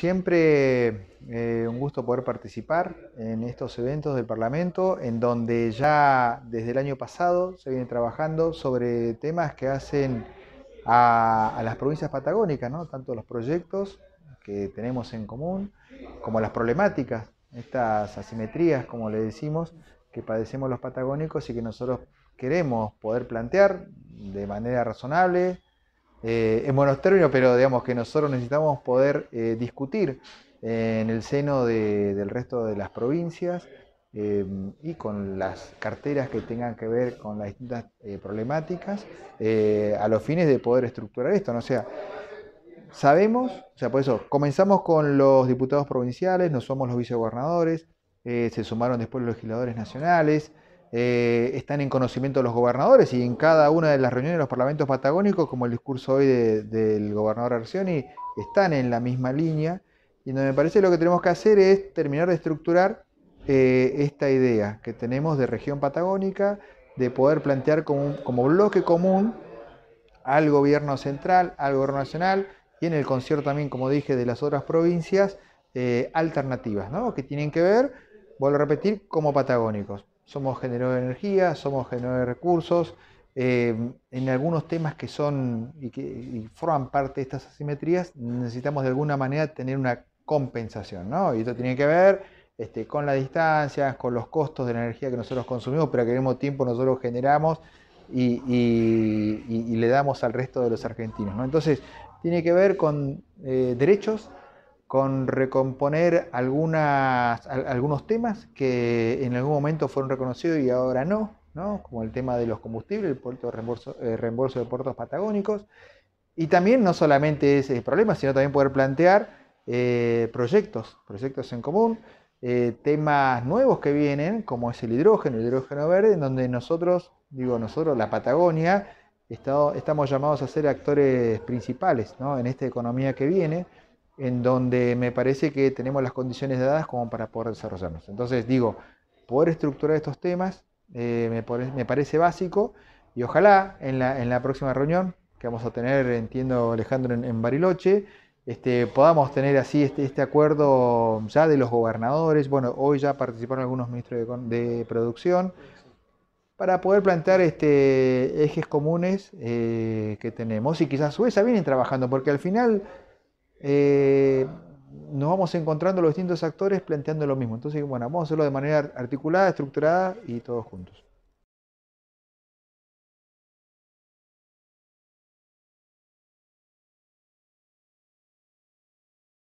Siempre eh, un gusto poder participar en estos eventos del Parlamento, en donde ya desde el año pasado se viene trabajando sobre temas que hacen a, a las provincias patagónicas, ¿no? tanto los proyectos que tenemos en común, como las problemáticas, estas asimetrías, como le decimos, que padecemos los patagónicos y que nosotros queremos poder plantear de manera razonable, eh, en buenos términos, pero digamos que nosotros necesitamos poder eh, discutir eh, en el seno del resto de las provincias y con las carteras que tengan que ver con las distintas problemáticas a los fines de poder estructurar esto. O sea, sabemos, o sea, por eso comenzamos con los diputados provinciales, no somos los vicegobernadores, se sumaron después los legisladores nacionales, eh, están en conocimiento de los gobernadores y en cada una de las reuniones de los parlamentos patagónicos, como el discurso hoy del gobernador Arcioni, están en la misma línea. Y donde me parece lo que tenemos que hacer es terminar de estructurar eh, esta idea que tenemos de región patagónica, de poder plantear como, bloque común al gobierno central, al gobierno nacional y en el concierto también, como dije, de las otras provincias, eh, alternativas, ¿no? que tienen que ver, vuelvo a repetir, como patagónicos somos generadores de energía, somos generadores de recursos. Eh, en algunos temas que son y que forman parte de estas asimetrías, necesitamos de alguna manera tener una compensación, ¿no? Y esto tiene que ver este, con las distancias, con los costos de la energía que nosotros consumimos, pero que al mismo tiempo nosotros generamos y, le damos al resto de los argentinos, ¿no? Entonces, tiene que ver con eh, derechos, con recomponer algunas, algunos temas que en algún momento fueron reconocidos y ahora no, como el tema de los combustibles, el puerto eh, reembolso, de puertos patagónicos. Y también no solamente ese problema, sino también poder plantear eh, proyectos, proyectos en común, eh, temas nuevos que vienen, como es el hidrógeno, el hidrógeno verde, en donde nosotros, digo nosotros, la Patagonia, estamos llamados a ser actores principales ¿no? en esta economía que viene en donde me parece que tenemos las condiciones dadas como para poder desarrollarnos. Entonces digo, poder estructurar estos temas eh, me, parece básico y ojalá en la, próxima reunión que vamos a tener, entiendo Alejandro, en, Bariloche, este, podamos tener así este, este, acuerdo ya de los gobernadores, bueno, hoy ya participaron algunos ministros de, producción, para poder plantear este, ejes comunes eh, que tenemos y quizás a vienen trabajando, porque al final eh, nos vamos encontrando los distintos actores planteando lo mismo. Entonces, bueno, vamos a hacerlo de manera articulada, estructurada y todos juntos.